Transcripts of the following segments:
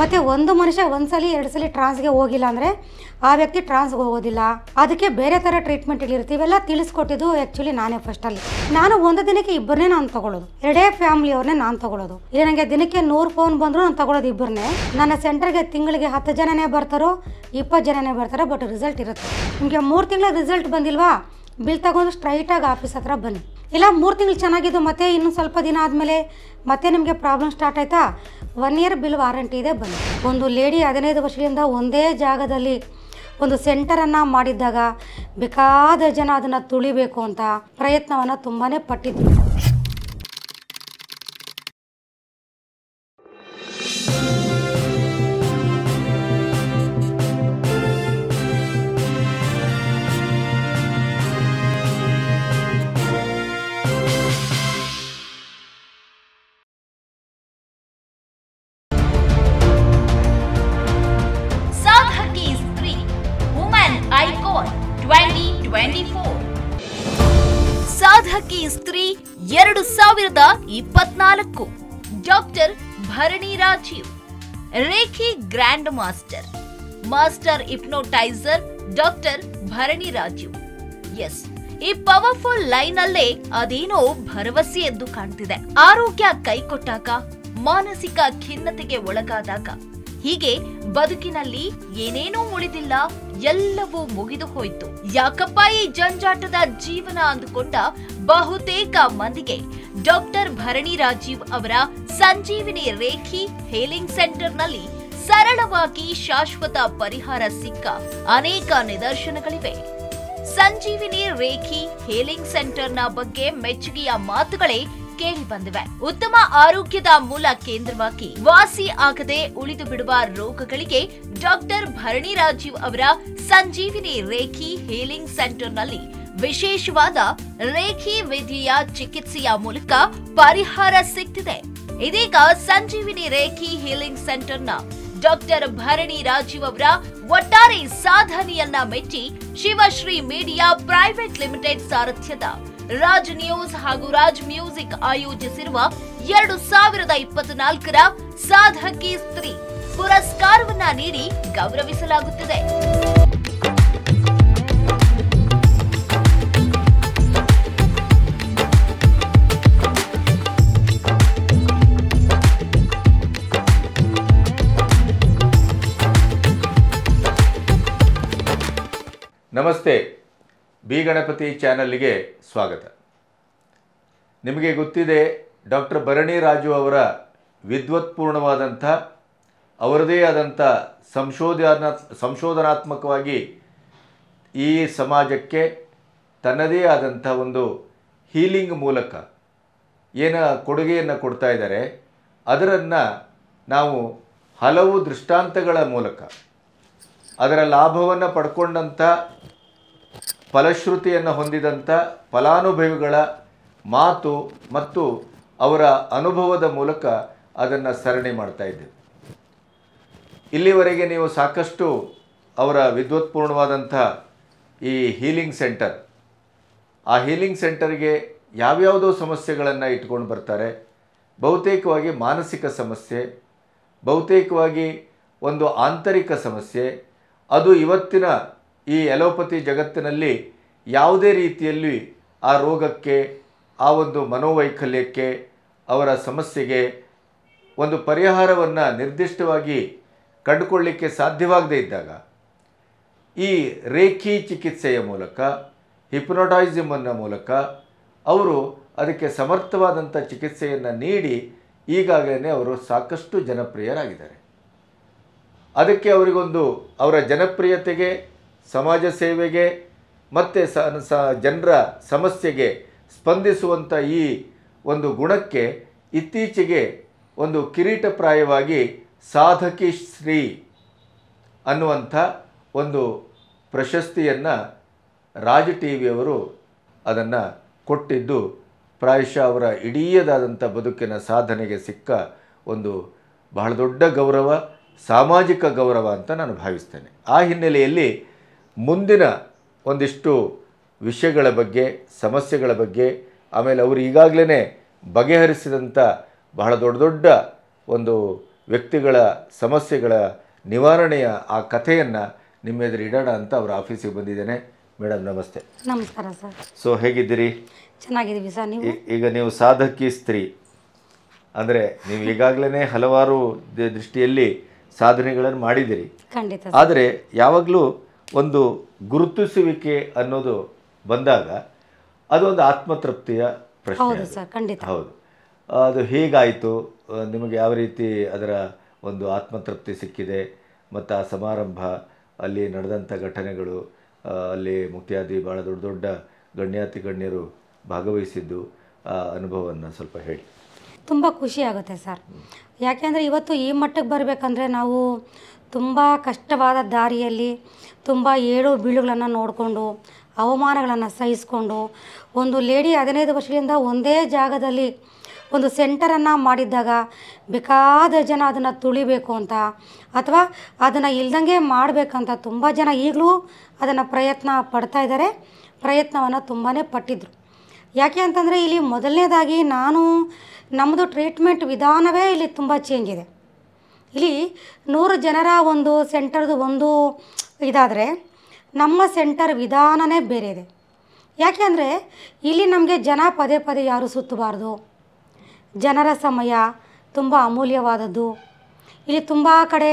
ಮತ್ತು ಒಂದು ಮನುಷ್ಯ ಒಂದ್ಸಲ ಎರಡು ಸಲ ಟ್ರಾನ್ಸ್ಗೆ ಹೋಗಿಲ್ಲ ಅಂದರೆ ಆ ವ್ಯಕ್ತಿ ಟ್ರಾನ್ಸ್ಗೆ ಹೋಗೋದಿಲ್ಲ ಅದಕ್ಕೆ ಬೇರೆ ಥರ ಟ್ರೀಟ್ಮೆಂಟ್ ಇಲ್ಲಿರುತ್ತೆ ಎಲ್ಲ ತಿಳಿಸ್ಕೊಟ್ಟಿದ್ದು ಆ್ಯಕ್ಚುಲಿ ನಾನೇ ಫಸ್ಟಲ್ಲಿ ನಾನು ಒಂದು ದಿನಕ್ಕೆ ಇಬ್ಬರನ್ನೇ ನಾನು ತಗೊಳ್ಳೋದು ಎರಡೇ ಫ್ಯಾಮಿಲಿ ಅವ್ರನ್ನೇ ನಾನು ತಗೊಳ್ಳೋದು ಇಲ್ಲಿ ನನಗೆ ದಿನಕ್ಕೆ ನೂರು ಫೋನ್ ಬಂದರೂ ನಾನು ತಗೊಳ್ಳೋದು ಇಬ್ಬರನ್ನೇ ನನ್ನ ಸೆಂಟರ್ಗೆ ತಿಂಗಳಿಗೆ ಹತ್ತು ಜನನೇ ಬರ್ತಾರೋ ಇಪ್ಪತ್ತು ಜನನೇ ಬರ್ತಾರೋ ಬಟ್ ರಿಸಲ್ಟ್ ಇರುತ್ತೆ ನಿಮಗೆ ಮೂರು ತಿಂಗಳ ರಿಸಲ್ಟ್ ಬಂದಿಲ್ವಾ ಬಿಲ್ ತಗೊಂಡು ಸ್ಟ್ರೈಟಾಗಿ ಆಫೀಸ್ ಹತ್ರ ಬನ್ನಿ ಇಲ್ಲ ಮೂರು ತಿಂಗಳು ಚೆನ್ನಾಗಿದ್ದು ಮತ್ತೆ ಇನ್ನೂ ಸ್ವಲ್ಪ ದಿನ ಆದಮೇಲೆ ಮತ್ತೆ ನಿಮಗೆ ಪ್ರಾಬ್ಲಮ್ ಸ್ಟಾರ್ಟ್ ಆಯಿತಾ ಒನ್ ಇಯರ್ ಬಿಲ್ ವಾರಂಟಿ ಇದೆ ಬಂದು ಒಂದು ಲೇಡಿ ಹದಿನೈದು ವರ್ಷದಿಂದ ಒಂದೇ ಜಾಗದಲ್ಲಿ ಒಂದು ಸೆಂಟರನ್ನು ಮಾಡಿದ್ದಾಗ ಬೇಕಾದ ಜನ ಅದನ್ನು ತುಳಿಬೇಕು ಅಂತ ಪ್ರಯತ್ನವನ್ನು ತುಂಬಾ ಪಟ್ಟಿದ್ದರು ಸಾವಿರದ ಇಪ್ಪತ್ನಾಲ್ಕು doctor Bharani Rajeev reiki grand master master hypnotiser doctor Bharani Rajeev ಎಸ್ ಈ ಪವರ್ಫುಲ್ ಲೈನ್ ಅಲ್ಲೇ ಅದೇನೋ ಭರವಸೆ ಎದ್ದು ಕಾಣ್ತಿದೆ ಆರೋಗ್ಯ ಕೈಕೊಟ್ಟಾಗ ಮಾನಸಿಕ ಖಿನ್ನತೆಗೆ ಒಳಗಾದಾಗ ಹೀಗೆ ಬದುಕಿನಲ್ಲಿ ಏನೇನೂ ಉಳಿದಿಲ್ಲ ಎಲ್ಲವೂ ಮುಗಿದು ಹೋಯಿತು ಯಾಕಪ್ಪ ಈ ಜಂಜಾಟದ ಜೀವನ ಅಂದುಕೊಂಡ ಬಹುತೇಕ ಮಂದಿಗೆ ಡಾಕ್ಟರ್ ಭರಣಿ ರಾಜೀವ್ ಅವರ ಸಂಜೀವಿನಿ ರೇಖಿ ಹೇಲಿಂಗ್ ಸೆಂಟರ್ನಲ್ಲಿ ಸರಳವಾಗಿ ಶಾಶ್ವತ ಪರಿಹಾರ ಸಿಕ್ಕ ಅನೇಕ ನಿದರ್ಶನಗಳಿವೆ ಸಂಜೀವಿನಿ ರೇಖಿ ಹೇಲಿಂಗ್ ಸೆಂಟರ್ನ ಬಗ್ಗೆ ಮೆಚ್ಚುಗೆಯ ಮಾತುಗಳೇ ಕೇಳಿ ಬಂದಿವೆ ಉತ್ತಮ ಆರೋಗ್ಯದ ಮೂಲ ಕೇಂದ್ರವಾಗಿ ವಾಸಿ ಆಗದೆ ಉಳಿದು ಬಿಡುವ ರೋಗಗಳಿಗೆ ಡಾಕ್ಟರ್ ಭರಣಿ ರಾಜೀವ್ ಅವರ ಸಂಜೀವಿನಿ ರೇಖಿ ಹೀಲಿಂಗ್ ಸೆಂಟರ್ನಲ್ಲಿ ವಿಶೇಷವಾದ ರೇಖಿ ವಿಧಿಯ ಚಿಕಿತ್ಸೆಯ ಮೂಲಕ ಪರಿಹಾರ ಸಿಗ್ತಿದೆ ಇದೀಗ ಸಂಜೀವಿನಿ ರೇಖಿ ಹೀಲಿಂಗ್ ಸೆಂಟರ್ನ ಡಾಕ್ಟರ್ ಭರಣಿ ರಾಜೀವ್ ಅವರ ಒಟ್ಟಾರೆ ಸಾಧನೆಯನ್ನ ಮೆಚ್ಚಿ ಶಿವಶ್ರೀ ಮೀಡಿಯಾ ಪ್ರೈವೇಟ್ ಲಿಮಿಟೆಡ್ ಸಾರಥ್ಯದ ರಾಜ್ ನ್ಯೂಸ್ ಹಾಗೂ ರಾಜ್ ಮ್ಯೂಸಿಕ್ ಆಯೋಜಿಸಿರುವ ಎರಡು ಸಾವಿರದ ಇಪ್ಪತ್ನಾಲ್ಕರ ಸಾಧಕಿ ಸ್ತ್ರೀ ಪುರಸ್ಕಾರವನ್ನ ನೀಡಿ ಗೌರವಿಸಲಾಗುತ್ತಿದೆ ನಮಸ್ತೆ ಬಿ ಗಣಪತಿ ಚಾನಲ್ಗೆ ಸ್ವಾಗತ ನಿಮಗೆ ಗೊತ್ತಿದೆ ಡಾಕ್ಟರ್ ಭರಣಿ ರಾಜು ಅವರ ವಿದ್ವತ್ಪೂರ್ಣವಾದಂಥ ಅವರದೇ ಆದಂಥ ಸಂಶೋಧನಾ ಸಂಶೋಧನಾತ್ಮಕವಾಗಿ ಈ ಸಮಾಜಕ್ಕೆ ತನ್ನದೇ ಆದಂಥ ಒಂದು ಹೀಲಿಂಗ್ ಮೂಲಕ ಏನು ಕೊಡುಗೆಯನ್ನು ಕೊಡ್ತಾ ಇದ್ದಾರೆ ಅದರನ್ನು ನಾವು ಹಲವು ದೃಷ್ಟಾಂತಗಳ ಮೂಲಕ ಅದರ ಲಾಭವನ್ನು ಪಡ್ಕೊಂಡಂಥ ಫಲಶ್ರುತಿಯನ್ನು ಹೊಂದಿದಂಥ ಫಲಾನುಭವಿಗಳ ಮಾತು ಮತ್ತು ಅವರ ಅನುಭವದ ಮೂಲಕ ಅದನ್ನು ಸರಣಿ ಮಾಡ್ತಾ ಇದ್ದೆ ಇಲ್ಲಿವರೆಗೆ ನೀವು ಸಾಕಷ್ಟು ಅವರ ವಿದ್ವತ್ಪೂರ್ಣವಾದಂಥ ಈ ಹೀಲಿಂಗ್ ಸೆಂಟರ್ ಆ ಹೀಲಿಂಗ್ ಸೆಂಟರ್ಗೆ ಯಾವ್ಯಾವುದೋ ಸಮಸ್ಯೆಗಳನ್ನು ಇಟ್ಕೊಂಡು ಬರ್ತಾರೆ ಬಹುತೇಕವಾಗಿ ಮಾನಸಿಕ ಸಮಸ್ಯೆ ಬಹುತೇಕವಾಗಿ ಒಂದು ಆಂತರಿಕ ಸಮಸ್ಯೆ ಅದು ಇವತ್ತಿನ ಈ ಎಲೋಪತಿ ಜಗತ್ತಿನಲ್ಲಿ ಯಾವುದೇ ರೀತಿಯಲ್ಲಿ ಆ ರೋಗಕ್ಕೆ ಆ ಒಂದು ಮನೋವೈಕಲ್ಯಕ್ಕೆ ಅವರ ಸಮಸ್ಯೆಗೆ ಒಂದು ಪರಿಹಾರವನ್ನು ನಿರ್ದಿಷ್ಟವಾಗಿ ಕಂಡುಕೊಳ್ಳಿಕ್ಕೆ ಸಾಧ್ಯವಾಗದೇ ಇದ್ದಾಗ ಈ ರೇಖಿ ಚಿಕಿತ್ಸೆಯ ಮೂಲಕ ಹಿಪ್ನೋಟೈಸಮನ್ನ ಮೂಲಕ ಅವರು ಅದಕ್ಕೆ ಸಮರ್ಥವಾದಂಥ ಚಿಕಿತ್ಸೆಯನ್ನು ನೀಡಿ ಈಗಾಗಲೇ ಅವರು ಸಾಕಷ್ಟು ಜನಪ್ರಿಯರಾಗಿದ್ದಾರೆ ಅದಕ್ಕೆ ಅವರಿಗೊಂದು ಅವರ ಜನಪ್ರಿಯತೆಗೆ ಸಮಾಜ ಸೇವೆಗೆ ಮತ್ತು ಸ ಜನರ ಸಮಸ್ಯೆಗೆ ಸ್ಪಂದಿಸುವಂಥ ಈ ಒಂದು ಗುಣಕ್ಕೆ ಇತ್ತೀಚೆಗೆ ಒಂದು ಕಿರೀಟಪ್ರಾಯವಾಗಿ ಸಾಧಕಿ ಶ್ರೀ ಅನ್ನುವಂಥ ಒಂದು ಪ್ರಶಸ್ತಿಯನ್ನು ರಾಜ ಟಿ ವಿಯವರು ಅದನ್ನು ಕೊಟ್ಟಿದ್ದು ಪ್ರಾಯಶಃ ಅವರ ಇಡೀದಾದಂಥ ಬದುಕಿನ ಸಾಧನೆಗೆ ಸಿಕ್ಕ ಒಂದು ಬಹಳ ದೊಡ್ಡ ಗೌರವ ಸಾಮಾಜಿಕ ಗೌರವ ಅಂತ ನಾನು ಭಾವಿಸ್ತೇನೆ ಆ ಹಿನ್ನೆಲೆಯಲ್ಲಿ ಮುಂದಿನ ಒಂದಿಷ್ಟು ವಿಷಯಗಳ ಬಗ್ಗೆ ಸಮಸ್ಯೆಗಳ ಬಗ್ಗೆ ಆಮೇಲೆ ಅವರು ಈಗಾಗಲೇ ಬಗೆಹರಿಸಿದಂಥ ಬಹಳ ದೊಡ್ಡ ದೊಡ್ಡ ಒಂದು ವ್ಯಕ್ತಿಗಳ ಸಮಸ್ಯೆಗಳ ನಿವಾರಣೆಯ ಆ ಕಥೆಯನ್ನು ನಿಮ್ಮ ಇಡೋಣ ಅಂತ ಅವರ ಆಫೀಸಿಗೆ ಬಂದಿದ್ದೇನೆ ಮೇಡಮ್ ನಮಸ್ತೆ ನಮಸ್ಕಾರ ಸರ್ ಸೊ ಹೇಗಿದ್ದೀರಿ ಚೆನ್ನಾಗಿದ್ದೀವಿ ಸರ್ ನೀವು ಈಗ ನೀವು ಸಾಧಕಿ ಸ್ತ್ರೀ ಅಂದರೆ ನೀವು ಈಗಾಗಲೇ ಹಲವಾರು ದೃಷ್ಟಿಯಲ್ಲಿ ಸಾಧನೆಗಳನ್ನು ಮಾಡಿದ್ದೀರಿ ಖಂಡಿತ ಆದರೆ ಯಾವಾಗಲೂ ಒಂದು ಗುರುತಿಸುವಿಕೆ ಅನ್ನೋದು ಬಂದಾಗ ಅದೊಂದು ಆತ್ಮತೃಪ್ತಿಯ ಪ್ರಶ್ನೆ ಖಂಡಿತ ಹೌದು ಅದು ಹೇಗಾಯಿತು ನಿಮಗೆ ಯಾವ ರೀತಿ ಅದರ ಒಂದು ಆತ್ಮತೃಪ್ತಿ ಸಿಕ್ಕಿದೆ ಮತ್ತು ಆ ಸಮಾರಂಭ ಅಲ್ಲಿ ನಡೆದಂಥ ಘಟನೆಗಳು ಅಲ್ಲಿ ಮುಕ್ತಿಯಾದಿ ಭಾಳ ದೊಡ್ಡ ದೊಡ್ಡ ಗಣ್ಯಾತಿ ಗಣ್ಯರು ಭಾಗವಹಿಸಿದ್ದು ಆ ಅನುಭವವನ್ನು ಸ್ವಲ್ಪ ಹೇಳಿ ತುಂಬ ಖುಷಿ ಆಗುತ್ತೆ ಸರ್ ಯಾಕೆಂದರೆ ಇವತ್ತು ಈ ಮಟ್ಟಕ್ಕೆ ಬರಬೇಕಂದ್ರೆ ನಾವು ತುಂಬ ಕಷ್ಟವಾದ ದಾರಿಯಲ್ಲಿ ತುಂಬ ಏಳು ಬೀಳುಗಳನ್ನು ನೋಡಿಕೊಂಡು ಅವಮಾನಗಳನ್ನು ಸಹಿಸಿಕೊಂಡು ಒಂದು ಲೇಡಿ ಹದಿನೈದು ವರ್ಷದಿಂದ ಒಂದೇ ಜಾಗದಲ್ಲಿ ಒಂದು ಸೆಂಟರನ್ನು ಮಾಡಿದ್ದಾಗ ಬೇಕಾದ ಜನ ಅದನ್ನು ತುಳಿಬೇಕು ಅಂತ ಅಥವಾ ಅದನ್ನು ಇಲ್ದಂಗೆ ಮಾಡಬೇಕಂತ ತುಂಬ ಜನ ಈಗಲೂ ಅದನ್ನು ಪ್ರಯತ್ನ ಪಡ್ತಾ ಇದ್ದಾರೆ ಪ್ರಯತ್ನವನ್ನು ತುಂಬಾ ಪಟ್ಟಿದ್ರು ಯಾಕೆ ಅಂತಂದರೆ ಇಲ್ಲಿ ಮೊದಲನೇದಾಗಿ ನಾನು ನಮ್ಮದು ಟ್ರೀಟ್ಮೆಂಟ್ ವಿಧಾನವೇ ಇಲ್ಲಿ ತುಂಬ ಚೇಂಜ್ ಇದೆ ಇಲ್ಲಿ ನೂರು ಜನರ ಒಂದು ಸೆಂಟರ್ದು ಒಂದು ಇದಾದರೆ ನಮ್ಮ ಸೆಂಟರ್ ವಿಧಾನವೇ ಬೇರೆ ಇದೆ ಯಾಕೆ ಅಂದರೆ ಇಲ್ಲಿ ನಮಗೆ ಜನ ಪದೇ ಪದೇ ಯಾರು ಸುತ್ತಬಾರ್ದು ಜನರ ಸಮಯ ತುಂಬ ಅಮೂಲ್ಯವಾದದ್ದು ಇಲ್ಲಿ ತುಂಬ ಕಡೆ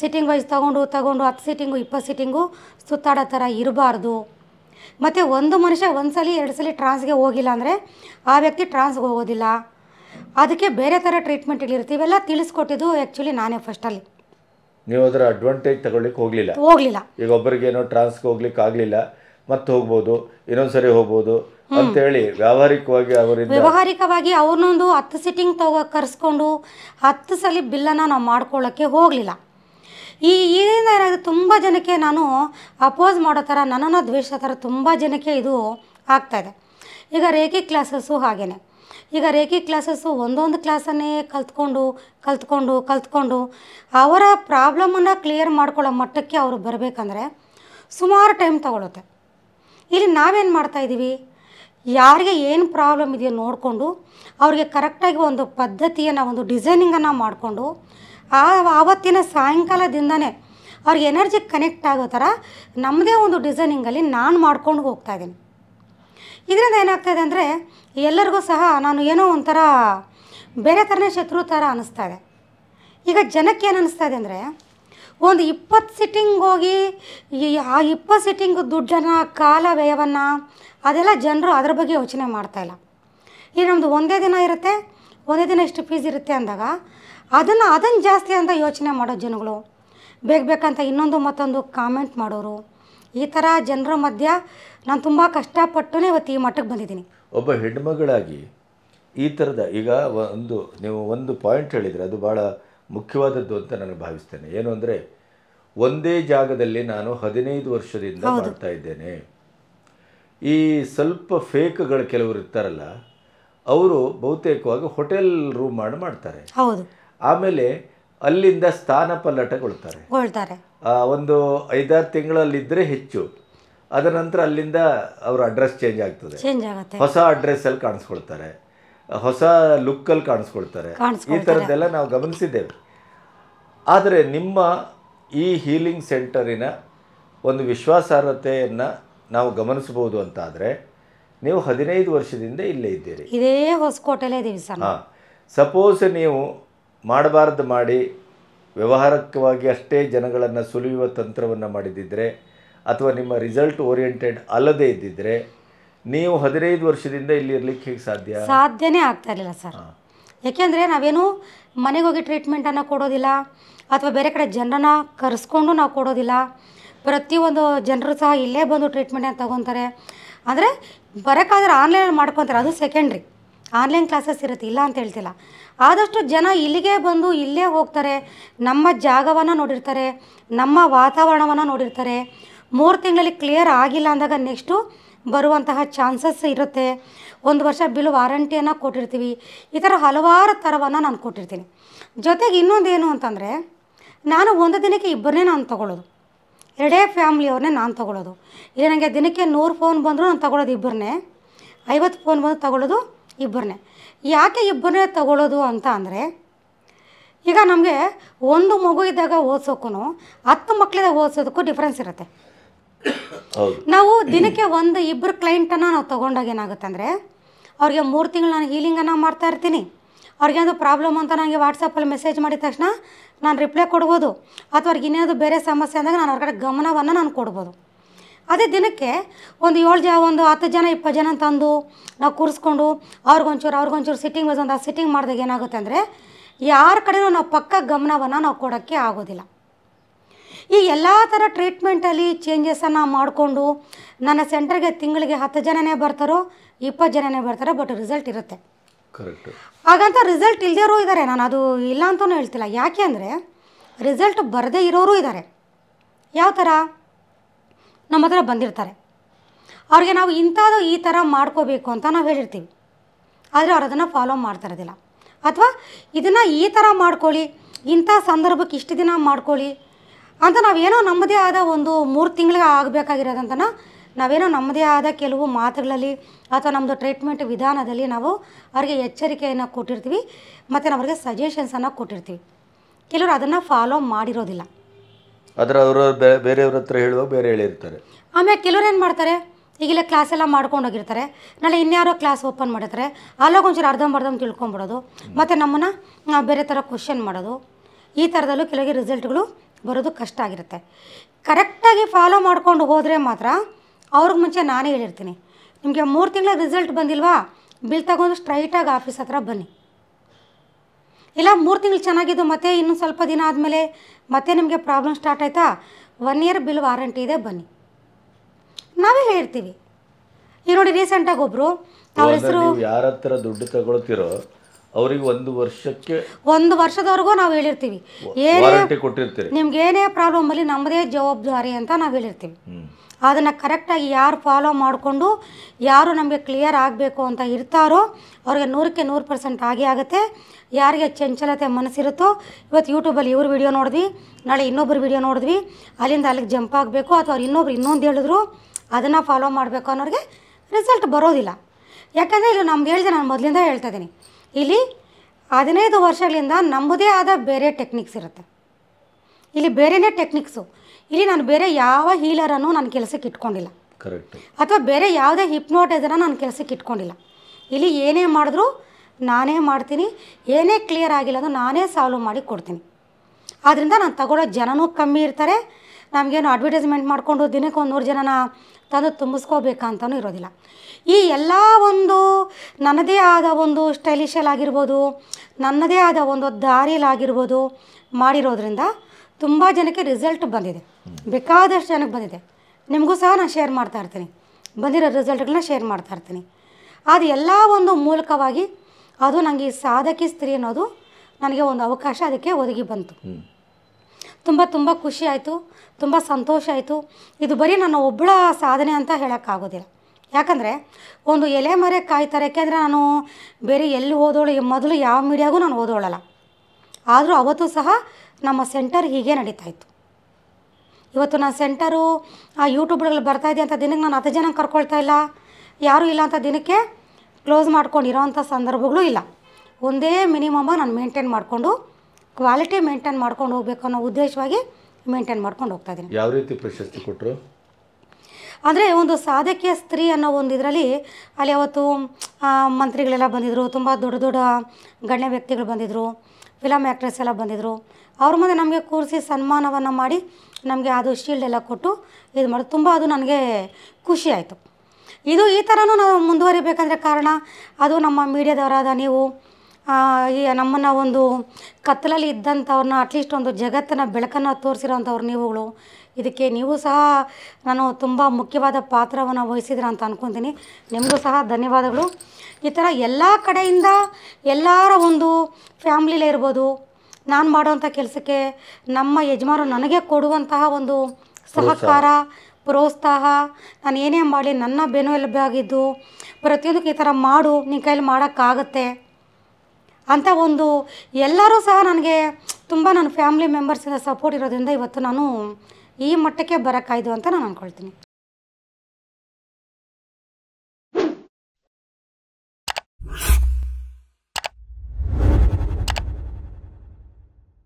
ಸಿಟ್ಟಿಂಗ್ ವೈಸ್ ತಗೊಂಡು ತಗೊಂಡು ಹತ್ತು ಸೀಟಿಂಗು ಇಪ್ಪತ್ತು ಸೀಟಿಂಗು ಸುತ್ತಾಡೋ ಥರ ಇರಬಾರ್ದು ಮತ್ತು ಒಂದು ಮನುಷ್ಯ ಒಂದ್ಸಲಿ ಸಲ ಎರಡು ಸಲ ಟ್ರಾನ್ಸ್ಗೆ ಹೋಗಿಲ್ಲ ಅಂದರೆ ಆ ವ್ಯಕ್ತಿ ಟ್ರಾನ್ಸ್ಗೆ ಹೋಗೋದಿಲ್ಲ ಅದಕ್ಕೆ ಬೇರೆ ಥರ ಟ್ರೀಟ್ಮೆಂಟ್ಗಳಿರುತ್ತೆ ಇವೆಲ್ಲ ತಿಳಿಸ್ಕೊಟ್ಟಿದ್ದು ಆ್ಯಕ್ಚುಲಿ ನಾನೇ ಫಸ್ಟಲ್ಲಿ ನೀವು ಅದರ ಅಡ್ವಾಂಟೇಜ್ ತಗೊಳ್ಳಿಕ್ಕೆ ಹೋಗಲಿಲ್ಲ ಹೋಗಲಿಲ್ಲ ಈಗ ಒಬ್ಬರಿಗೆ ಏನೋ ಟ್ರಾನ್ಸ್ಗೆ ಹೋಗ್ಲಿಕ್ಕೆ ಆಗಲಿಲ್ಲ ಮತ್ತೆ ಹೋಗ್ಬೋದು ಇನ್ನೊಂದ್ಸರಿ ಹೋಗ್ಬೋದು ಅಂತೇಳಿ ವ್ಯಾವಹಾರಿಕವಾಗಿ ಅವರಿಂದ ವ್ಯಾವಹಾರಿಕವಾಗಿ ಅವ್ರನ್ನೊಂದು ಹತ್ತು ಸಿಟ್ಟಿಂಗ್ ತಗೋ ಕರೆಸ್ಕೊಂಡು ಹತ್ತು ಸಲ ಬಿಲ್ಲನ್ನು ನಾವು ಮಾಡ್ಕೊಳ್ಳೋಕ್ಕೆ ಹೋಗಲಿಲ್ಲ ಈ ಈ ತುಂಬ ಜನಕ್ಕೆ ನಾನು ಅಪೋಸ್ ಮಾಡೋ ಥರ ನನ್ನನ್ನು ದ್ವೇಷ ಥರ ತುಂಬ ಜನಕ್ಕೆ ಇದು ಆಗ್ತಾಯಿದೆ ಈಗ ರೇಖೆ ಕ್ಲಾಸಸ್ಸು ಹಾಗೆಯೇ ಈಗ ರೇಖೆ ಕ್ಲಾಸಸ್ಸು ಒಂದೊಂದು ಕ್ಲಾಸನ್ನೇ ಕಲ್ತ್ಕೊಂಡು ಕಲ್ತ್ಕೊಂಡು ಕಲ್ತ್ಕೊಂಡು ಅವರ ಪ್ರಾಬ್ಲಮನ್ನು ಕ್ಲಿಯರ್ ಮಾಡ್ಕೊಳ್ಳೋ ಮಟ್ಟಕ್ಕೆ ಅವರು ಬರಬೇಕಂದ್ರೆ ಸುಮಾರು ಟೈಮ್ ತೊಗೊಳುತ್ತೆ ಇಲ್ಲಿ ನಾವೇನು ಮಾಡ್ತಾಯಿದ್ದೀವಿ ಯಾರಿಗೆ ಏನು ಪ್ರಾಬ್ಲಮ್ ಇದೆಯೋ ನೋಡಿಕೊಂಡು ಅವ್ರಿಗೆ ಕರೆಕ್ಟಾಗಿ ಒಂದು ಪದ್ಧತಿಯನ್ನು ಒಂದು ಡಿಸೈನಿಂಗನ್ನು ಮಾಡಿಕೊಂಡು ಆ ಆವತ್ತಿನ ಸಾಯಂಕಾಲದಿಂದನೇ ಅವ್ರಿಗೆ ಎನರ್ಜಿ ಕನೆಕ್ಟ್ ಆಗೋ ಥರ ನಮ್ಮದೇ ಒಂದು ಡಿಸೈನಿಂಗಲ್ಲಿ ನಾನು ಮಾಡ್ಕೊಂಡು ಹೋಗ್ತಾ ಇದ್ದೀನಿ ಇದರಿಂದ ಏನಾಗ್ತಾಯಿದೆ ಅಂದರೆ ಎಲ್ಲರಿಗೂ ಸಹ ನಾನು ಏನೋ ಒಂಥರ ಬೇರೆ ಥರನೇ ಶತ್ರು ಥರ ಅನ್ನಿಸ್ತಾ ಇದೆ ಈಗ ಜನಕ್ಕೆ ಏನು ಅನ್ನಿಸ್ತಾ ಇದೆ ಅಂದರೆ ಒಂದು ಇಪ್ಪತ್ತು ಸಿಟ್ಟಿಂಗ್ ಹೋಗಿ ಆ ಇಪ್ಪತ್ತು ಸಿಟ್ಟಿಂಗ್ ದುಡ್ಡನ್ನು ಕಾಲ ವ್ಯಯವನ್ನು ಅದೆಲ್ಲ ಜನರು ಅದ್ರ ಬಗ್ಗೆ ಯೋಚನೆ ಮಾಡ್ತಾಯಿಲ್ಲ ಈಗ ನಮ್ಮದು ಒಂದೇ ದಿನ ಇರುತ್ತೆ ಒಂದೇ ದಿನ ಇಷ್ಟು ಫೀಸ್ ಇರುತ್ತೆ ಅಂದಾಗ ಅದನ್ನು ಅದನ್ನು ಜಾಸ್ತಿ ಅಂತ ಯೋಚನೆ ಮಾಡೋ ಜನಗಳು ಬೇಕು ಬೇಕಂತ ಇನ್ನೊಂದು ಮತ್ತೊಂದು ಕಾಮೆಂಟ್ ಮಾಡೋರು ಈ ಥರ ಜನರ ಮಧ್ಯ ನಾನು ತುಂಬ ಕಷ್ಟಪಟ್ಟುನೇ ಇವತ್ತು ಈ ಮಟ್ಟಕ್ಕೆ ಬಂದಿದ್ದೀನಿ ಒಬ್ಬ ಹೆಣ್ಮಗಳಾಗಿ ಈ ಥರದ ಈಗ ಒಂದು ನೀವು ಒಂದು ಪಾಯಿಂಟ್ ಹೇಳಿದರೆ ಅದು ಭಾಳ ಮುಖ್ಯವಾದದ್ದು ಅಂತ ನಾನು ಭಾವಿಸ್ತೇನೆ ಏನು ಅಂದರೆ ಒಂದೇ ಜಾಗದಲ್ಲಿ ನಾನು ಹದಿನೈದು ವರ್ಷದಿಂದ ಮಾಡ್ತಾ ಇದ್ದೇನೆ ಈ ಸ್ವಲ್ಪ ಫೇಕ್ಗಳು ಕೆಲವರು ಇರ್ತಾರಲ್ಲ ಅವರು ಬಹುತೇಕವಾಗಿ ಹೋಟೆಲ್ ರೂಮ್ ಮಾಡಿ ಮಾಡ್ತಾರೆ ಆಮೇಲೆ ಅಲ್ಲಿಂದ ಸ್ಥಾನ ಪಲ್ಲಟಗೊಳ್ತಾರೆ ಒಂದು ಐದಾರು ತಿಂಗಳಲ್ಲಿದ್ದರೆ ಹೆಚ್ಚು ಅದರ ನಂತರ ಅಲ್ಲಿಂದ ಅವರ ಅಡ್ರೆಸ್ ಚೇಂಜ್ ಆಗ್ತದೆ ಹೊಸ ಅಡ್ರೆಸ್ಸಲ್ಲಿ ಕಾಣಿಸ್ಕೊಳ್ತಾರೆ ಹೊಸ ಲುಕ್ಕಲ್ಲಿ ಕಾಣಿಸ್ಕೊಳ್ತಾರೆ ಈ ಥರದ್ದೆಲ್ಲ ನಾವು ಗಮನಿಸಿದ್ದೇವೆ ಆದರೆ ನಿಮ್ಮ ಈ ಹೀಲಿಂಗ್ ಸೆಂಟರಿನ ಒಂದು ವಿಶ್ವಾಸಾರ್ಹತೆಯನ್ನು ನಾವು ಗಮನಿಸಬಹುದು ಅಂತಾದರೆ ನೀವು ಹದಿನೈದು ವರ್ಷದಿಂದ ಇಲ್ಲೇ ಇದ್ದೀರಿ ಇದೇ ಇದ್ದೀವಿ ಸರ್ ಸಪೋಸ್ ನೀವು ಮಾಡಬಾರ್ದು ಮಾಡಿ ವ್ಯವಹಾರಕವಾಗಿ ಅಷ್ಟೇ ಜನಗಳನ್ನು ಸುಲಿಯುವ ತಂತ್ರವನ್ನು ಮಾಡಿದ್ದಿದ್ದರೆ ಅಥವಾ ನಿಮ್ಮ ರಿಸಲ್ಟ್ ಓರಿಯೆಂಟೆಡ್ ಅಲ್ಲದೇ ಇದ್ದಿದ್ದರೆ ನೀವು ಹದಿನೈದು ವರ್ಷದಿಂದ ಇಲ್ಲಿ ಇರಲಿಕ್ಕೆ ಹೇಗೆ ಸಾಧ್ಯ ಸಾಧ್ಯನೇ ಆಗ್ತಾ ಇರಲಿಲ್ಲ ಸರ್ ಯಾಕೆಂದರೆ ನಾವೇನು ಮನೆಗೆ ಹೋಗಿ ಟ್ರೀಟ್ಮೆಂಟನ್ನು ಕೊಡೋದಿಲ್ಲ ಅಥವಾ ಬೇರೆ ಕಡೆ ಜನರನ್ನ ಕರೆಸ್ಕೊಂಡು ನಾವು ಕೊಡೋದಿಲ್ಲ ಪ್ರತಿಯೊಂದು ಜನರು ಸಹ ಇಲ್ಲೇ ಬಂದು ಟ್ರೀಟ್ಮೆಂಟನ್ನು ತಗೊತಾರೆ ಅಂದರೆ ಬರೋಕ್ಕಾದ್ರೆ ಆನ್ಲೈನಲ್ಲಿ ಮಾಡ್ಕೊತಾರೆ ಅದು ಸೆಕೆಂಡ್ರಿ ಆನ್ಲೈನ್ ಕ್ಲಾಸಸ್ ಇರುತ್ತೆ ಇಲ್ಲ ಅಂತ ಹೇಳ್ತಿಲ್ಲ ಆದಷ್ಟು ಜನ ಇಲ್ಲಿಗೆ ಬಂದು ಇಲ್ಲೇ ಹೋಗ್ತಾರೆ ನಮ್ಮ ಜಾಗವನ್ನು ನೋಡಿರ್ತಾರೆ ನಮ್ಮ ವಾತಾವರಣವನ್ನು ನೋಡಿರ್ತಾರೆ ಮೂರು ತಿಂಗಳಲ್ಲಿ ಕ್ಲಿಯರ್ ಆಗಿಲ್ಲ ಅಂದಾಗ ನೆಕ್ಸ್ಟು ಬರುವಂತಹ ಚಾನ್ಸಸ್ ಇರುತ್ತೆ ಒಂದು ವರ್ಷ ಬಿಲ್ ವಾರಂಟಿಯನ್ನು ಕೊಟ್ಟಿರ್ತೀವಿ ಈ ಥರ ಹಲವಾರು ಥರವನ್ನು ನಾನು ಕೊಟ್ಟಿರ್ತೀನಿ ಜೊತೆಗೆ ಇನ್ನೊಂದೇನು ಅಂತಂದರೆ ನಾನು ಒಂದು ದಿನಕ್ಕೆ ಇಬ್ಬರನ್ನೇ ನಾನು ತೊಗೊಳ್ಳೋದು ಎರಡೇ ಫ್ಯಾಮ್ಲಿಯವ್ರನ್ನೇ ನಾನು ತೊಗೊಳ್ಳೋದು ಇಲ್ಲಿ ನನಗೆ ದಿನಕ್ಕೆ ನೂರು ಫೋನ್ ಬಂದರೂ ನಾನು ತೊಗೊಳ್ಳೋದು ಇಬ್ಬರನ್ನೇ ಐವತ್ತು ಫೋನ್ ಬಂದು ತೊಗೊಳ್ಳೋದು ಇಬ್ಬರನ್ನೇ ಯಾಕೆ ಇಬ್ಬರನ್ನೇ ತಗೊಳ್ಳೋದು ಅಂತ ಅಂದರೆ ಈಗ ನಮಗೆ ಒಂದು ಮಗು ಇದ್ದಾಗ ಓದಿಸೋಕ್ಕೂ ಹತ್ತು ಮಕ್ಕಳಿಂದ ಓದಿಸೋದಕ್ಕೂ ಡಿಫ್ರೆನ್ಸ್ ಇರುತ್ತೆ ನಾವು ದಿನಕ್ಕೆ ಒಂದು ಇಬ್ಬರು ಕ್ಲೈಂಟನ್ನು ನಾವು ತೊಗೊಂಡಾಗ ಏನಾಗುತ್ತೆ ಅಂದರೆ ಅವ್ರಿಗೆ ಮೂರು ತಿಂಗಳು ನಾನು ಹೀಲಿಂಗನ್ನು ಮಾಡ್ತಾ ಇರ್ತೀನಿ ಅವ್ರಿಗೆ ಒಂದು ಪ್ರಾಬ್ಲಮ್ ಅಂತ ನನಗೆ ವಾಟ್ಸಪ್ಪಲ್ಲಿ ಮೆಸೇಜ್ ಮಾಡಿದ ತಕ್ಷಣ ನಾನು ರಿಪ್ಲೈ ಕೊಡ್ಬೋದು ಅಥವಾ ಅವ್ರಿಗೆ ಇನ್ನೇನಾದರೂ ಬೇರೆ ಸಮಸ್ಯೆ ಅಂದಾಗ ನಾನು ಅವ್ರ ಕಡೆ ಗಮನವನ್ನು ನಾನು ಕೊಡ್ಬೋದು ಅದೇ ದಿನಕ್ಕೆ ಒಂದು ಏಳು ಜ ಒಂದು ಹತ್ತು ಜನ ಇಪ್ಪತ್ತು ಜನ ತಂದು ನಾವು ಕೂರಿಸ್ಕೊಂಡು ಅವ್ರಿಗೊಂಚೂರು ಅವ್ರಿಗೊಂಚೂರು ಸಿಟ್ಟಿಂಗ್ ಬಸ್ ಒಂದು ಆ ಸಿಟ್ಟಿಂಗ್ ಮಾಡಿದಾಗ ಏನಾಗುತ್ತೆ ಅಂದರೆ ಯಾರ ಕಡೆಯೂ ನಾವು ಪಕ್ಕ ಗಮನವನ್ನು ನಾವು ಕೊಡೋಕ್ಕೆ ಆಗೋದಿಲ್ಲ ಈ ಎಲ್ಲ ಥರ ಟ್ರೀಟ್ಮೆಂಟಲ್ಲಿ ಚೇಂಜಸನ್ನು ಮಾಡಿಕೊಂಡು ನನ್ನ ಸೆಂಟರ್ಗೆ ತಿಂಗಳಿಗೆ ಹತ್ತು ಜನನೇ ಬರ್ತಾರೋ ಇಪ್ಪತ್ತು ಜನನೇ ಬರ್ತಾರೋ ಬಟ್ ರಿಸಲ್ಟ್ ಇರುತ್ತೆ ಹಾಗಂತ ರಿಸಲ್ಟ್ ಇಲ್ಲದೇರೂ ಇದ್ದಾರೆ ನಾನು ಅದು ಇಲ್ಲ ಅಂತಲೂ ಹೇಳ್ತಿಲ್ಲ ಯಾಕೆ ಅಂದರೆ ರಿಸಲ್ಟ್ ಬರದೇ ಇರೋರು ಇದ್ದಾರೆ ಯಾವ ಥರ ನಮ್ಮ ಹತ್ರ ಬಂದಿರ್ತಾರೆ ಅವ್ರಿಗೆ ನಾವು ಇಂಥದ್ದು ಈ ಥರ ಮಾಡ್ಕೋಬೇಕು ಅಂತ ನಾವು ಹೇಳಿರ್ತೀವಿ ಆದರೆ ಅವ್ರು ಅದನ್ನು ಫಾಲೋ ಮಾಡ್ತಾ ಇರೋದಿಲ್ಲ ಅಥವಾ ಇದನ್ನು ಈ ಥರ ಮಾಡ್ಕೊಳ್ಳಿ ಇಂಥ ಸಂದರ್ಭಕ್ಕೆ ಇಷ್ಟು ದಿನ ಮಾಡ್ಕೊಳ್ಳಿ ಅಂತ ನಾವೇನೋ ನಮ್ಮದೇ ಆದ ಒಂದು ಮೂರು ತಿಂಗಳಿಗೆ ಆಗಬೇಕಾಗಿರೋದಂತನ ನಾವೇನೋ ನಮ್ಮದೇ ಆದ ಕೆಲವು ಮಾತುಗಳಲ್ಲಿ ಅಥವಾ ನಮ್ಮದು ಟ್ರೀಟ್ಮೆಂಟ್ ವಿಧಾನದಲ್ಲಿ ನಾವು ಅವ್ರಿಗೆ ಎಚ್ಚರಿಕೆಯನ್ನು ಕೊಟ್ಟಿರ್ತೀವಿ ಮತ್ತು ನಾವು ಅವ್ರಿಗೆ ಸಜೆಷನ್ಸನ್ನು ಕೊಟ್ಟಿರ್ತೀವಿ ಕೆಲವರು ಅದನ್ನು ಫಾಲೋ ಮಾಡಿರೋದಿಲ್ಲ ಅದರ ಅವರು ಬೇರೆಯವ್ರ ಹತ್ರ ಹೇಳುವಾಗ ಬೇರೆ ಹೇಳಿರ್ತಾರೆ ಆಮೇಲೆ ಕೆಲವ್ರು ಏನು ಮಾಡ್ತಾರೆ ಈಗಿಲ್ಲ ಕ್ಲಾಸ್ ಎಲ್ಲ ಮಾಡ್ಕೊಂಡು ಹೋಗಿರ್ತಾರೆ ನಾಳೆ ಇನ್ಯಾರೋ ಕ್ಲಾಸ್ ಓಪನ್ ಮಾಡಿರ್ತಾರೆ ಅಲ್ಲೋಗ ಒಂಚೂರು ಅರ್ಧಂಬರ್ಧಂ ತಿಳ್ಕೊಂಬಿಡೋದು ಮತ್ತು ನಮ್ಮನ್ನು ಬೇರೆ ಥರ ಕ್ವಶನ್ ಮಾಡೋದು ಈ ಥರದಲ್ಲೂ ಕೆಲವರಿಗೆ ರಿಸಲ್ಟ್ಗಳು ಬರೋದು ಕಷ್ಟ ಆಗಿರುತ್ತೆ ಕರೆಕ್ಟಾಗಿ ಫಾಲೋ ಮಾಡ್ಕೊಂಡು ಹೋದರೆ ಮಾತ್ರ ಅವ್ರಿಗೆ ಮುಂಚೆ ನಾನೇ ಹೇಳಿರ್ತೀನಿ ನಿಮಗೆ ಮೂರು ತಿಂಗಳ ರಿಸಲ್ಟ್ ಬಂದಿಲ್ವಾ ಬಿಲ್ ತಗೊಂಡು ಸ್ಟ್ರೈಟಾಗಿ ಆಫೀಸ್ ಹತ್ರ ಬನ್ನಿ ಇಲ್ಲ ಮೂರು ತಿಂಗಳು ಚೆನ್ನಾಗಿದ್ದು ಮತ್ತೆ ಇನ್ನೂ ಸ್ವಲ್ಪ ದಿನ ಆದಮೇಲೆ ಮತ್ತೆ ನಿಮಗೆ ಪ್ರಾಬ್ಲಮ್ ಸ್ಟಾರ್ಟ್ ಆಯಿತಾ ಒನ್ ಇಯರ್ ಬಿಲ್ ವಾರಂಟಿ ಇದೆ ಬನ್ನಿ ನಾವೇ ಹೇಳ್ತೀವಿ ಈಗ ನೋಡಿ ರೀಸೆಂಟಾಗಿ ಒಬ್ಬರು ಅವ್ರ ಹೆಸರು ಯಾರ ಹತ್ರ ದುಡ್ಡು ತಗೊಳ್ತಿರೋ ಅವರಿಗೆ ಒಂದು ವರ್ಷಕ್ಕೆ ಒಂದು ವರ್ಷದವರೆಗೂ ನಾವು ಹೇಳಿರ್ತೀವಿ ಏನೇ ನಿಮ್ಗೆ ಏನೇ ಪ್ರಾಬ್ಲಮ್ ಅಲ್ಲಿ ನಮ್ಮದೇ ಜವಾಬ್ದಾರಿ ಅಂತ ನಾವು ಹೇಳಿರ್ತೀವಿ ಅದನ್ನು ಕರೆಕ್ಟಾಗಿ ಯಾರು ಫಾಲೋ ಮಾಡಿಕೊಂಡು ಯಾರು ನಮಗೆ ಕ್ಲಿಯರ್ ಆಗಬೇಕು ಅಂತ ಇರ್ತಾರೋ ಅವ್ರಿಗೆ ನೂರಕ್ಕೆ ನೂರು ಪರ್ಸೆಂಟ್ ಆಗೇ ಆಗುತ್ತೆ ಯಾರಿಗೆ ಚಂಚಲತೆ ಮನಸ್ಸಿರುತ್ತೋ ಇವತ್ತು ಯೂಟ್ಯೂಬಲ್ಲಿ ಇವ್ರ ವಿಡಿಯೋ ನೋಡಿದ್ವಿ ನಾಳೆ ಇನ್ನೊಬ್ಬರು ವಿಡಿಯೋ ನೋಡಿದ್ವಿ ಅಲ್ಲಿಂದ ಅಲ್ಲಿಗೆ ಜಂಪ್ ಆಗಬೇಕು ಅಥವಾ ಅವ್ರು ಇನ್ನೊಬ್ರು ಇನ್ನೊಂದು ಹೇಳಿದ್ರು ಅದನ್ನು ಫಾಲೋ ಮಾಡಬೇಕು ಅನ್ನೋರಿಗೆ ರಿಸಲ್ಟ್ ಬರೋದಿಲ್ಲ ಯಾಕಂದರೆ ಇಲ್ಲಿ ನಮ್ಗೆ ಹೇಳಿದೆ ನಾನು ಮೊದಲಿಂದ ಹೇಳ್ತಾ ಇದ್ದೀನಿ ಇಲ್ಲಿ ಹದಿನೈದು ವರ್ಷಗಳಿಂದ ನಮ್ಮದೇ ಆದ ಬೇರೆ ಟೆಕ್ನಿಕ್ಸ್ ಇರುತ್ತೆ ಇಲ್ಲಿ ಬೇರೆಯೇ ಟೆಕ್ನಿಕ್ಸು ಇಲ್ಲಿ ನಾನು ಬೇರೆ ಯಾವ ಹೀಲರನ್ನು ನಾನು ಕೆಲಸಕ್ಕೆ ಇಟ್ಕೊಂಡಿಲ್ಲ ಅಥವಾ ಬೇರೆ ಯಾವುದೇ ಹಿಪ್ನೋಟೈಸರನ್ನು ನಾನು ಕೆಲಸಕ್ಕೆ ಇಟ್ಕೊಂಡಿಲ್ಲ ಇಲ್ಲಿ ಏನೇ ಮಾಡಿದ್ರು ನಾನೇ ಮಾಡ್ತೀನಿ ಏನೇ ಕ್ಲಿಯರ್ ಆಗಿಲ್ಲ ಅಂದ್ರೆ ನಾನೇ ಸಾಲ್ವ್ ಮಾಡಿ ಕೊಡ್ತೀನಿ ಆದ್ದರಿಂದ ನಾನು ತಗೊಳ್ಳೋ ಜನನೂ ಕಮ್ಮಿ ಇರ್ತಾರೆ ನಮಗೇನು ಅಡ್ವರ್ಟೈಸ್ಮೆಂಟ್ ಮಾಡಿಕೊಂಡು ದಿನಕ್ಕೆ ಒಂದು ನೂರು ಜನನ ತಂದು ತುಂಬಿಸ್ಕೋಬೇಕಂತ ಇರೋದಿಲ್ಲ ಈ ಎಲ್ಲ ಒಂದು ನನ್ನದೇ ಆದ ಒಂದು ಸ್ಟೈಲಿಶಲ್ಲಾಗಿರ್ಬೋದು ನನ್ನದೇ ಆದ ಒಂದು ದಾರಿಯಲ್ಲಾಗಿರ್ಬೋದು ಮಾಡಿರೋದ್ರಿಂದ ತುಂಬ ಜನಕ್ಕೆ ರಿಸಲ್ಟ್ ಬಂದಿದೆ ಬೇಕಾದಷ್ಟು ಜನಕ್ಕೆ ಬಂದಿದೆ ನಿಮಗೂ ಸಹ ನಾನು ಶೇರ್ ಮಾಡ್ತಾ ಇರ್ತೀನಿ ಬಂದಿರೋ ರಿಸಲ್ಟ್ಗಳನ್ನ ಶೇರ್ ಮಾಡ್ತಾ ಇರ್ತೀನಿ ಅದು ಎಲ್ಲ ಒಂದು ಮೂಲಕವಾಗಿ ಅದು ನನಗೆ ಸಾಧಕಿ ಸ್ತ್ರೀ ಅನ್ನೋದು ನನಗೆ ಒಂದು ಅವಕಾಶ ಅದಕ್ಕೆ ಒದಗಿ ಬಂತು ತುಂಬ ತುಂಬ ಖುಷಿ ಆಯಿತು ತುಂಬ ಸಂತೋಷ ಆಯಿತು ಇದು ಬರೀ ನನ್ನ ಒಬ್ಬಳ ಸಾಧನೆ ಅಂತ ಹೇಳೋಕ್ಕಾಗೋದಿಲ್ಲ ಯಾಕಂದರೆ ಒಂದು ಎಲೆ ಮರೆ ಕಾಯ್ತಾರೆ ಯಾಕೆಂದರೆ ನಾನು ಬೇರೆ ಎಲ್ಲಿ ಓದೋಳು ಮೊದಲು ಯಾವ ಮೀಡಿಯಾಗೂ ನಾನು ಓದೋಳಲ್ಲ ಆದರೂ ಅವತ್ತು ಸಹ ನಮ್ಮ ಸೆಂಟರ್ ಹೀಗೆ ನಡೀತಾ ಇತ್ತು ಇವತ್ತು ನಾನು ಸೆಂಟರು ಆ ಯೂಟ್ಯೂಬ್ಗಳಲ್ಲಿ ಬರ್ತಾಯಿದೆ ಅಂತ ದಿನಕ್ಕೆ ನಾನು ಹತ್ತು ಜನ ಕರ್ಕೊಳ್ತಾ ಇಲ್ಲ ಯಾರೂ ಇಲ್ಲ ಅಂತ ದಿನಕ್ಕೆ ಕ್ಲೋಸ್ ಮಾಡ್ಕೊಂಡಿರೋವಂಥ ಸಂದರ್ಭಗಳು ಇಲ್ಲ ಒಂದೇ ಮಿನಿಮಮ್ಮ ನಾನು ಮೇಂಟೈನ್ ಮಾಡಿಕೊಂಡು ಕ್ವಾಲಿಟಿ ಮೇಂಟೈನ್ ಮಾಡ್ಕೊಂಡು ಹೋಗಬೇಕು ಅನ್ನೋ ಉದ್ದೇಶವಾಗಿ ಮೇಂಟೈನ್ ಮಾಡ್ಕೊಂಡು ಹೋಗ್ತಾ ಇದ್ದೀನಿ ಯಾವ ರೀತಿ ಪ್ರಶಸ್ತಿ ಕೊಟ್ಟರು ಅಂದರೆ ಒಂದು ಸಾಧಕಿಯ ಸ್ತ್ರೀ ಅನ್ನೋ ಒಂದು ಇದರಲ್ಲಿ ಅಲ್ಲಿ ಅವತ್ತು ಮಂತ್ರಿಗಳೆಲ್ಲ ಬಂದಿದ್ದರು ತುಂಬ ದೊಡ್ಡ ದೊಡ್ಡ ಗಣ್ಯ ವ್ಯಕ್ತಿಗಳು ಬಂದಿದ್ದರು ಫಿಲಮ್ ಆ್ಯಕ್ಟ್ರೆಸ್ ಎಲ್ಲ ಬಂದಿದ್ದರು ಅವ್ರ ಮುಂದೆ ನಮಗೆ ಕೂರಿಸಿ ಸನ್ಮಾನವನ್ನು ಮಾಡಿ ನಮಗೆ ಅದು ಶೀಲ್ಡ್ ಎಲ್ಲ ಕೊಟ್ಟು ಇದು ಮಾಡೋದು ತುಂಬ ಅದು ನನಗೆ ಖುಷಿ ಆಯಿತು ಇದು ಈ ಥರನೂ ನಾವು ಮುಂದುವರಿಬೇಕಂದ್ರೆ ಕಾರಣ ಅದು ನಮ್ಮ ಮೀಡಿಯಾದವರಾದ ನೀವು ಈ ನಮ್ಮನ್ನು ಒಂದು ಕತ್ತಲಲ್ಲಿ ಇದ್ದಂಥವ್ರನ್ನ ಅಟ್ಲೀಸ್ಟ್ ಒಂದು ಜಗತ್ತನ್ನು ಬೆಳಕನ್ನು ತೋರಿಸಿರೋಂಥವ್ರು ನೀವುಗಳು ಇದಕ್ಕೆ ನೀವು ಸಹ ನಾನು ತುಂಬ ಮುಖ್ಯವಾದ ಪಾತ್ರವನ್ನು ವಹಿಸಿದ್ರ ಅಂತ ಅಂದ್ಕೊತೀನಿ ನಿಮಗೂ ಸಹ ಧನ್ಯವಾದಗಳು ಈ ಥರ ಎಲ್ಲ ಕಡೆಯಿಂದ ಎಲ್ಲರ ಒಂದು ಫ್ಯಾಮ್ಲಿಲೇ ಇರ್ಬೋದು ನಾನು ಮಾಡುವಂಥ ಕೆಲಸಕ್ಕೆ ನಮ್ಮ ಯಜಮಾನರು ನನಗೆ ಕೊಡುವಂತಹ ಒಂದು ಸಹಕಾರ ಪ್ರೋತ್ಸಾಹ ನಾನು ಏನೇ ಮಾಡಲಿ ನನ್ನ ಬೆನ್ನು ಆಗಿದ್ದು ಪ್ರತಿಯೊಂದಕ್ಕೆ ಈ ಥರ ಮಾಡು ನಿನ್ನ ಕೈಯಲ್ಲಿ ಮಾಡೋಕ್ಕಾಗತ್ತೆ ಅಂತ ಒಂದು ಎಲ್ಲರೂ ಸಹ ನನಗೆ ತುಂಬ ನನ್ನ ಫ್ಯಾಮಿಲಿ ಮೆಂಬರ್ಸಿಂದ ಸಪೋರ್ಟ್ ಇರೋದ್ರಿಂದ ಇವತ್ತು ನಾನು ಈ ಮಟ್ಟಕ್ಕೆ ಬರೋಕ್ಕಾಯ್ದು ಅಂತ ನಾನು ಅಂದ್ಕೊಳ್ತೀನಿ